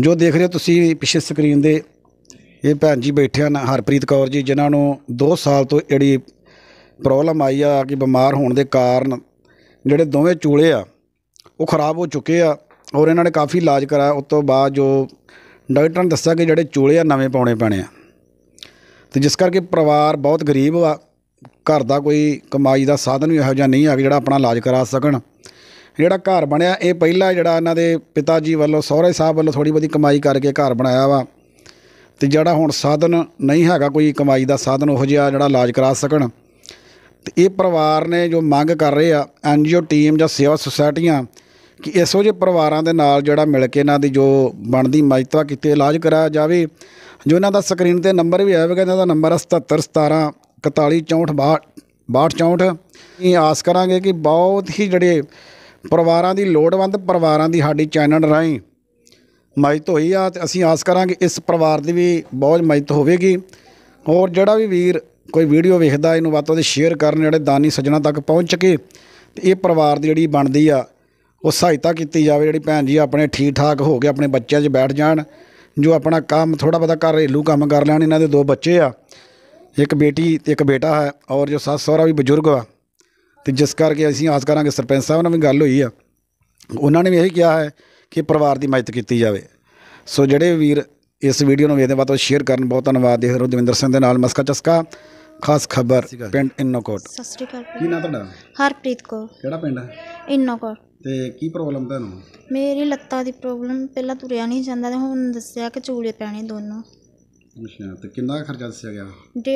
ਜੋ ਦੇਖ ਰਹੇ ਤੁਸੀਂ ਪਿੱਛੇ ਸਕਰੀਨ ਦੇ ਇਹ ਭੈਣ ਜੀ ਬੈਠੇ ਹਨ ਹਰਪ੍ਰੀਤ ਕੌਰ ਜੀ ਜਿਨ੍ਹਾਂ ਨੂੰ 2 ਸਾਲ ਤੋਂ ਜਿਹੜੀ ਪ੍ਰੋਬਲਮ ਆਈ ਆ ਕਿ ਬਿਮਾਰ ਹੋਣ ਦੇ ਕਾਰਨ ਜਿਹੜੇ ਦੋਵੇਂ ਚੂਲੇ ਆ ਉਹ ਖਰਾਬ ਹੋ ਚੁੱਕੇ ਆ ਔਰ ਇਹਨਾਂ ਨੇ ਕਾਫੀ ਇਲਾਜ ਕਰਾਇਆ ਉਸ ਤੋਂ ਬਾਅਦ ਜੋ ਡਾਕਟਰ ਨੇ ਦੱਸਿਆ ਕਿ ਜਿਹੜੇ ਚੂਲੇ ਆ ਨਵੇਂ ਪਾਉਣੇ ਪੈਣੇ ਆ ਤੇ ਜਿਸ ਕਰਕੇ ਪਰਿਵਾਰ ਬਹੁਤ ਗਰੀਬ ਆ ਘਰ ਦਾ ਕੋਈ ਕਮਾਈ ਦਾ ਸਾਧਨ ਵੀ ਇਹੋ ਜਿਹਾ ਨਹੀਂ ਆ ਕਿ ਜਿਹੜਾ ਆਪਣਾ ਇਲਾਜ ਕਰਾ ਸਕਣ ਜਿਹੜਾ ਘਰ ਬਣਿਆ ਇਹ ਪਹਿਲਾ ਜਿਹੜਾ ਇਹਨਾਂ ਦੇ ਪਿਤਾ ਜੀ ਵੱਲੋਂ ਸਹੁਰੇ ਸਾਹਿਬ ਵੱਲੋਂ ਥੋੜੀ ਬਹੁਤੀ ਕਮਾਈ ਕਰਕੇ ਘਰ ਬਣਾਇਆ ਵਾ ਤੇ ਜਿਹੜਾ ਹੁਣ ਸਾਧਨ ਨਹੀਂ ਹੈਗਾ ਕੋਈ ਕਮਾਈ ਦਾ ਸਾਧਨ ਉਹ ਜਿਹਾ ਜਿਹੜਾ ਇਲਾਜ ਕਰਾ ਸਕਣ ਤੇ ਇਹ ਪਰਿਵਾਰ ਨੇ ਜੋ ਮੰਗ ਕਰ ਰਹੇ ਆ ਐਨਜੀਓ ਟੀਮ ਜਾਂ ਸੇਵਾ ਸੁਸਾਇਟੀਆਂ ਕਿ ਇਸੋ ਜਿਹੇ ਪਰਿਵਾਰਾਂ ਦੇ ਨਾਲ ਜਿਹੜਾ ਮਿਲ ਕੇ ਇਹਨਾਂ ਦੀ ਜੋ ਬਣਦੀ ਮਜਤਵਾ ਕੀਤੀ ਇਲਾਜ ਕਰਾਇਆ ਜਾਵੇ ਜੋ ਇਹਨਾਂ ਦਾ ਸਕਰੀਨ ਤੇ ਨੰਬਰ ਵੀ ਆਵੇਗਾ ਇਹਨਾਂ ਦਾ ਨੰਬਰ 7717 41 64 62 64 ਆਸ ਕਰਾਂਗੇ ਕਿ ਬਹੁਤ ਹੀ ਜਿਹੜੇ ਪਰਿਵਾਰਾਂ ਦੀ ਲੋੜਵੰਦ ਪਰਿਵਾਰਾਂ ਦੀ ਸਾਡੀ ਚੈਨਲ ਰਾਹੀਂ ਮਦਦ ਹੋਈ ਆ ਤੇ ਅਸੀਂ ਆਸ ਕਰਾਂਗੇ ਇਸ ਪਰਿਵਾਰ ਦੀ ਵੀ ਬਹੁਤ ਮਦਦ ਹੋਵੇਗੀ ਹੋਰ ਜਿਹੜਾ ਵੀ ਵੀਰ ਕੋਈ ਵੀਡੀਓ ਵੇਖਦਾ ਇਹਨੂੰ ਵੱਤੋਂ ਦੇ ਸ਼ੇਅਰ ਕਰਨ ਜਿਹੜੇ ਦਾਨੀ ਸੱਜਣਾ ਤੱਕ ਪਹੁੰਚ ਕੇ ਤੇ ਇਹ ਪਰਿਵਾਰ ਦੀ ਜਿਹੜੀ ਬਣਦੀ ਆ ਉਹ ਸਹਾਇਤਾ ਕੀਤੀ ਜਾਵੇ ਜਿਹੜੀ ਭੈਣ ਜੀ ਆਪਣੇ ਠੀਕ ਠਾਕ ਹੋ ਕੇ ਆਪਣੇ ਬੱਚਿਆਂ 'ਚ ਬੈਠ ਜਾਣ ਜੋ ਆਪਣਾ ਕੰਮ ਥੋੜਾ ਬਤਾ ਲੂ ਕੰਮ ਕਰ ਲੈਣ ਇਹਨਾਂ ਦੇ ਦੋ ਬੱਚੇ ਆ ਇੱਕ ਬੇਟੀ ਤੇ ਇੱਕ ਬੇਟਾ ਹੈ ਔਰ ਜੋ ਸੱਸ ਸਹੁਰਾ ਵੀ ਬਜ਼ੁਰਗ ਆ ਤੇ ਜਿਸ ਕਰਕੇ ਅਸੀਂ ਆਸ ਕਰਾਂਗੇ ਸਰਪੰਚ ਸਾਹਿਬ ਨਾਲ ਵੀ ਗੱਲ ਹੋਈ ਆ ਉਹਨਾਂ ਨੇ ਵੀ ਇਹੀ ਕਿਹਾ ਹੈ ਕਿ ਪਰਿਵਾਰ ਦੀ ਮਦਦ ਕੀਤੀ ਜਾਵੇ ਸੋ ਜਿਹੜੇ ਵੀਰ ਇਸ ਵੀਡੀਓ ਨੂੰ ਵੇਖਦੇ ਬਾਤੋਂ ਸ਼ੇਅਰ ਕਰਨ ਬਹੁਤ ਧੰਨਵਾਦ ਦੇ ਹਰੋ ਦਵਿੰਦਰ ਸਿੰਘ ਦੇ ਨਾਲ ਮਸਕਾ ਚਸਕਾ ਖਾਸ ਖਬਰ ਪਿੰਡ ਇਨੋਕੋਟ ਸਤਿ ਸ੍ਰੀ ਅਕਾਲ ਕੀ ਨਾਮ ਤੁਹਾਡਾ ਹਰਪ੍ਰੀਤ ਕੋ ਕਿਹੜਾ ਪਿੰਡ ਹੈ ਇਨੋਕੋਟ ਤੇ ਕੀ ਪ੍ਰੋਬਲਮ ਤੁਹਾਨੂੰ ਮੇਰੀ ਲੱਤਾਂ ਦੀ ਪ੍ਰੋਬਲਮ ਪਹਿਲਾਂ ਤੁਰਿਆ ਨਹੀਂ ਜਾਂਦਾ ਤੇ ਹੁਣ ਦੱਸਿਆ ਕਿ ਚੂੜੇ ਪੈਣੇ ਦੋਨੋਂ ਅੱਛਾ ਤੇ ਕਿੰਨਾ ਖਰਚਾ ਦੱਸਿਆ ਗਿਆ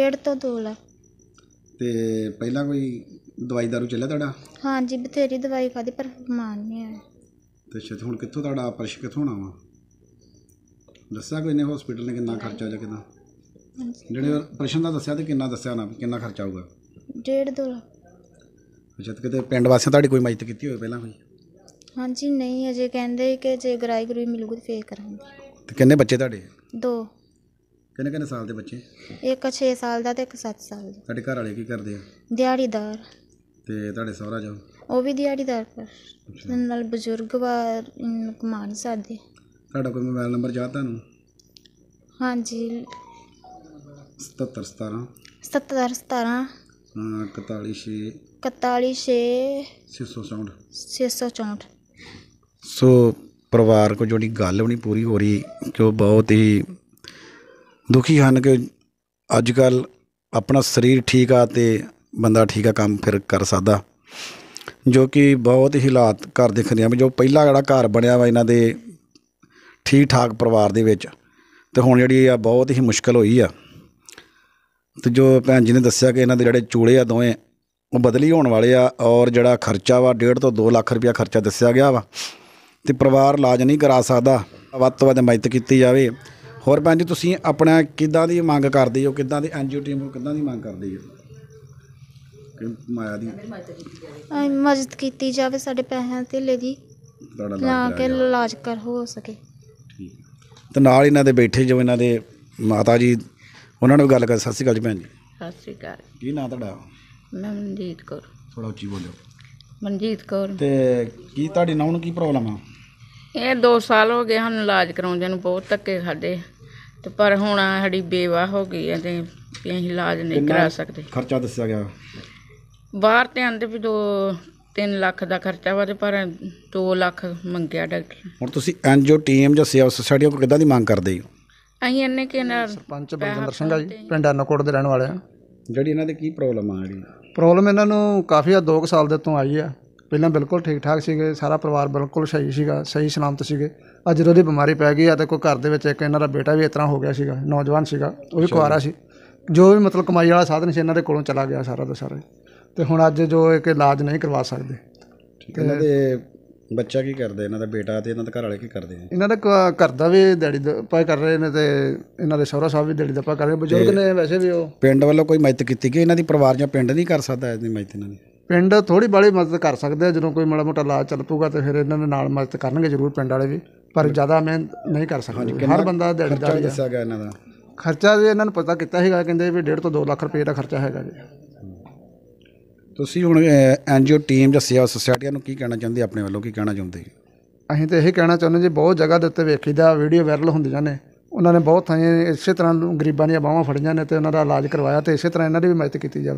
1.5 ਤੋਂ 2 ਲੱਖ ਤੇ ਪਹਿਲਾਂ ਕੋਈ ਦਵਾਈ ਦਾਰੂ ਚੱਲਿਆ ਤੁਹਾਡਾ ਹਾਂਜੀ ਬਥੇਰੀ ਦਵਾਈ ਖਾਦੀ ਪਰ ਮਾਨ ਨਹੀਂ ਆਇਆ ਤੇ ਅੱਛਾ ਹੁਣ ਕਿੱਥੋਂ ਤੁਹਾਡਾ ਆਪਰੇਸ਼ਨ ਕਿੱਥੋਂ ਹੋਣਾ ਵਾ ਦੱਸਿਆ ਕੋਈ ਨੇ ਹਸਪੀਟਲ ਨੇ ਕਿੰਨਾ ਖਰਚਾ ਆ ਕਿੰਨਾ ਜਿਹੜੇ ਆਪਰੇਸ਼ਨ ਦਾ ਦੱਸਿਆ ਤੇ ਕਿੰਨਾ ਦੱਸਿਆ ਨਾ ਕਿੰਨਾ ਖਰਚਾ ਆਊਗਾ ਡੇਢ ਦੋ ਲੱਖ ਅੱਛਾ ਕਿਤੇ ਪਿੰਡ ਵਾਸੀਆਂ ਤੁਹਾਡੀ ਕੋਈ ਮਦਦ ਕੀਤੀ ਹੋਵੇ ਪਹਿਲਾਂ ਕੋਈ ਹਾਂਜੀ ਨਹੀਂ ਅਜੇ ਕਹਿੰਦੇ ਕਿ ਜੇ ਗਰਾਈ ਗਰੂਈ ਮਿਲੂਗੀ ਤੇ ਫੇਰ ਕਰਾਂਗੇ ਤੇ ਕਿੰਨੇ ਬੱਚੇ ਤੁਹਾਡੇ ਦੋ ਕਿੰਨੇ ਕਿੰਨੇ ਸਾਲ ਦੇ ਬੱਚੇ ਇੱਕ 6 ਸਾਲ ਦਾ ਤੇ ਇੱਕ 7 ਸਾਲ ਦਾ ਤੁਹਾਡੇ ਘਰ ਵਾਲੇ ਕੀ ਕਰਦੇ ਆ ਦਿਹਾੜੀਦਾਰ ਤੇ ਤੁਹਾਡੇ ਸਹੁਰਾ ਜੋ ਉਹ ਵੀ ਦਿਹਾੜੀਦਾਰ ਪਰ ਨਾਲ ਬਜ਼ੁਰਗ ਵਾ ਇਹਨੂੰ ਕਮਾ ਸਾਦੇ ਤੁਹਾਡਾ ਕੋਈ ਮੋਬਾਈਲ ਨੰਬਰ ਯਾਦ ਤੁਹਾਨੂੰ ਹਾਂਜੀ 7717 7717 41 664 ਸੋ ਪਰਿਵਾਰ ਕੋ ਜਿਹੜੀ ਗੱਲ ਵੀ ਨਹੀਂ ਪੂਰੀ ਹੋ ਰਹੀ ਜੋ ਬਹੁਤ ਹੀ ਦੁਖੀ ਹਨ ਕਿ ਅੱਜ ਕੱਲ ਆਪਣਾ ਸਰੀਰ ਠੀਕ ਆ ਤੇ ਬੰਦਾ ਠੀਕ ਆ ਕੰਮ ਫਿਰ ਕਰ ਸਕਦਾ ਜੋ ਕਿ ਬਹੁਤ ਹੀ ਹਾਲਾਤ ਘਰ ਦਿਖ ਰਹੇ ਆ ਜੋ ਪਹਿਲਾ ਜਿਹੜਾ ਘਰ ਬਣਿਆ ਵਾ ਇਹਨਾਂ ਦੇ ਠੀਕ ਠਾਕ ਪਰਿਵਾਰ ਦੇ ਵਿੱਚ ਤੇ ਹੁਣ ਜਿਹੜੀ ਆ ਬਹੁਤ ਹੀ ਮੁਸ਼ਕਲ ਹੋਈ ਆ ਤੇ ਜੋ ਭੈਣ ਜੀ ਨੇ ਦੱਸਿਆ ਕਿ ਇਹਨਾਂ ਦੇ ਜਿਹੜੇ ਚੂੜੇ ਆ ਦੋਵੇਂ ਉਹ ਬਦਲੀ ਹੋਣ ਵਾਲੇ ਆ ਔਰ ਜਿਹੜਾ ਖਰਚਾ ਵਾ 1.5 ਤੋਂ 2 ਲੱਖ ਰੁਪਇਆ ਖਰਚਾ ਦੱਸਿਆ ਗਿਆ ਵਾ ਤੇ ਪਰਿਵਾਰ ਇਲਾਜ ਨਹੀਂ ਕਰਾ ਸਕਦਾ ਵੱਧ ਤੋਂ ਵੱਧ ਮਦਦ ਕੀਤੀ ਜਾਵੇ ਹੋਰ ਭੈਣ ਜੀ ਤੁਸੀਂ ਆਪਣਾ ਕਿਦਾਂ ਦੀ ਮੰਗ ਕਰਦੇ ਹੋ ਕਿਦਾਂ ਦੀ ਐਨਜੀਓ ਟੀਮ ਨੂੰ ਕਿਦਾਂ ਦੀ ਮੰਗ ਕਰਦੇ ਹੋ ਕਿ ਮਾਇਆ ਦੀ ਮਦਦ ਕੀਤੀ ਜਾਵੇ ਸਾਡੇ ਪੈਸਿਆਂ ਧੇਲੇ ਦੀ ਨਾ ਕਿ ਇਲਾਜ ਕਰ ਹੋ ਸਕੇ ਤੇ ਨਾਲ ਇਹਨਾਂ ਦੇ ਬੈਠੇ ਜੋ ਇਹਨਾਂ ਦੇ ਮਾਤਾ ਜੀ ਉਹਨਾਂ ਨੂੰ ਵੀ ਗੱਲ ਕਰ ਸਤਿ ਸ਼੍ਰੀ ਅਕਾਲ ਜੀ ਭੈਣ ਜੀ ਸਤਿ ਸ਼੍ਰੀ ਅਕਾਲ ਕੀ ਨਾਂ ਤੁਹਾਡਾ ਮਨਜੀਤ ਕੌਰ ਥੋੜਾ ਉੱਚੀ ਬੋਲੋ ਮਨਜੀਤ ਕੌਰ ਤੇ ਕੀ ਤੁਹਾਡੀ ਨੌਂ ਨੂੰ ਕੀ ਪ੍ਰੋਬਲਮ ਆ ਇਹ 2 ਸਾਲ ਹੋ ਗਏ ਹਨ ਇਲਾਜ ਕਰਾਉਂਦੇ ਨੂੰ ਬਹੁਤ ਧੱਕੇ ਖਾਦੇ ਤੇ ਪਰ ਹੁਣ ਸਾਡੀ ਬੇਵਾ ਹੋ ਗਈ ਹੈ ਤੇ ਵੀ ਅਸੀਂ ਇਲਾਜ ਨਹੀਂ ਕਰਾ ਸਕਦੇ ਖਰਚਾ ਦੱਸਿਆ ਗਿਆ ਬਾਹਰ ਤੇ ਆਂਦੇ ਵੀ ਦੋ 3 ਲੱਖ ਦਾ ਖਰਚਾ ਵਾ ਤੇ ਪਰ 2 ਲੱਖ ਮੰਗਿਆ ਡਾਕਟਰ ਹੁਣ ਤੁਸੀਂ ਐਨਜੀਓ ਟੀਮ ਜਾਂ ਸੇਵਾ ਸੋਸਾਇਟੀ ਕੋ ਕਿੱਦਾਂ ਦੀ ਮੰਗ ਕਰਦੇ ਹੋ ਅਸੀਂ ਇੰਨੇ ਕਿ ਨਾਲ ਸਰਪੰਚ ਬਲਜਿੰਦਰ ਸਿੰਘ ਆ ਜੀ ਪਿੰਡ ਅਨਕੋਟ ਦੇ ਰਹਿਣ ਵਾਲੇ ਆ ਜਿਹੜੀ ਇਹਨਾਂ ਦੇ ਕੀ ਪ੍ਰੋਬਲਮ ਆ ਜਿਹੜੀ ਪ੍ਰੋਬਲਮ ਇਹਨਾਂ ਨੂੰ ਕਾਫੀ ਆ 2 ਸਾਲ ਦੇ ਤੋਂ ਆਈ ਆ ਪਹਿਲਾਂ ਬਿਲਕੁਲ ਠੀਕ ਠਾਕ ਸੀਗੇ ਸਾਰਾ ਪਰਿਵਾਰ ਬਿਲਕੁਲ ਸਹੀ ਸੀਗਾ ਸਹੀ ਸਲਾਮਤ ਸੀਗੇ ਅੱਜ ਜਦੋਂ ਦੀ ਬਿਮਾਰੀ ਪੈ ਗਈ ਆ ਤੇ ਕੋਈ ਘਰ ਦੇ ਵਿੱਚ ਇੱਕ ਇਹਨਾਂ ਦਾ ਬੇਟਾ ਵੀ ਇਸ ਤਰ੍ਹਾਂ ਹੋ ਗਿਆ ਸੀਗਾ ਨੌਜਵਾਨ ਸੀਗਾ ਉਹ ਵੀ ਕੁਆਰਾ ਸੀ ਜੋ ਵੀ ਮਤਲਬ ਕਮਾਈ ਵਾਲਾ ਸਾਧਨ ਸੀ ਇਹਨਾਂ ਦੇ ਕੋਲੋਂ ਚਲਾ ਗਿਆ ਸਾਰਾ ਦਾ ਸਾਰਾ ਤੇ ਹੁਣ ਅੱਜ ਜੋ ਇੱਕ ਇਲਾਜ ਨਹੀਂ ਕਰਵਾ ਸਕਦੇ ਇਹਨਾਂ ਦੇ ਬੱਚਾ ਕੀ ਕਰਦੇ ਇਹਨਾਂ ਦਾ ਬੇਟਾ ਤੇ ਇਹਨਾਂ ਦਾ ਘਰ ਵਾਲੇ ਕੀ ਕਰਦੇ ਨੇ ਇਹਨਾਂ ਦਾ ਕਰਦਾ ਵੀ ਦਿਹਾੜੀ ਪਾ ਕਰ ਰਹੇ ਨੇ ਤੇ ਇਹਨਾਂ ਦੇ ਸਹੁਰਾ ਸਾਹਿਬ ਵੀ ਦਿਹਾੜੀ ਦਾ ਪਾ ਕਰ ਰਹੇ ਬਜ਼ੁਰਗ ਨੇ ਵੈਸੇ ਵੀ ਉਹ ਪਿੰਡ ਵੱਲੋਂ ਕੋਈ ਮਦਦ ਕੀਤੀ ਕਿ ਇਹਨਾਂ ਦੀ ਪਰਿਵਾਰ ਜਾਂ ਪਿੰਡ ਨਹੀਂ ਕਰ ਸਕਦਾ ਇਹਦੀ ਮਦਦ ਇਹਨਾਂ ਦੀ ਪਿੰਡ ਥੋੜੀ ਬਾਲੀ ਮਦਦ ਕਰ ਸਕਦੇ ਆ ਜਦੋਂ ਕੋਈ ਮਾੜਾ ਮੋਟਾ ਲਾਜ ਚੱਲ ਪੂਗਾ ਤੇ ਫਿਰ ਇਹਨਾਂ ਦੇ ਨਾਲ ਮਦਦ ਕਰਨਗੇ ਜ਼ਰੂਰ ਪਿੰਡ ਵਾਲੇ ਵੀ ਪਰ ਜ਼ਿਆਦਾ ਮੈਂ ਨਹੀਂ ਕਰ ਜੀ ਹਰ ਬੰਦਾ ਦਿਹਾੜੀ ਦਾ ਦੱਸਿਆ ਗਿਆ ਇਹਨਾਂ ਦਾ ਖਰਚਾ ਵੀ ਇਹਨਾਂ ਨੂੰ ਪਤਾ ਕੀਤਾ ਸੀਗਾ ਕਹਿੰਦੇ ਵੀ 1.5 ਤੋਂ 2 ਲੱਖ ਰੁਪਏ ਦਾ ਖਰਚਾ ਹੈਗਾ ਜੀ ਤੁਸੀਂ ਹੁਣ ਐਨਜੀਓ ਟੀਮ ਜਾਂ ਸੇਵਾ ਸੁਸਾਇਟੀਆਂ ਨੂੰ ਕੀ ਕਹਿਣਾ ਚਾਹੁੰਦੇ ਆਪਣੇ ਵੱਲੋਂ ਕੀ ਕਹਿਣਾ ਚਾਹੁੰਦੇ ਅਸੀਂ ਤਾਂ ਇਹ ਕਹਿਣਾ ਚਾਹੁੰਦੇ ਜੀ ਬਹੁਤ ਜਗ੍ਹਾ ਦੇ ਉੱਤੇ ਵੇਖੀਦਾ ਵੀਡੀਓ ਵਾਇਰਲ ਹੁੰਦੇ ਜਾਂਦੇ ਉਹਨਾਂ ਨੇ ਬਹੁਤ ਥਾਂ ਇਸੇ ਤਰ੍ਹਾਂ ਗਰੀਬਾਂ ਦੀਆਂ ਬਾਹਾਂ ਫੜੀਆਂ ਨੇ ਤੇ ਉਹਨਾਂ ਦਾ ਇਲਾਜ ਕਰਵਾਇਆ ਤੇ ਇਸੇ ਤਰ੍ਹਾਂ ਇਹਨਾਂ ਦੀ ਵੀ ਮਦਦ ਕੀਤੀ ਜਾਵੇ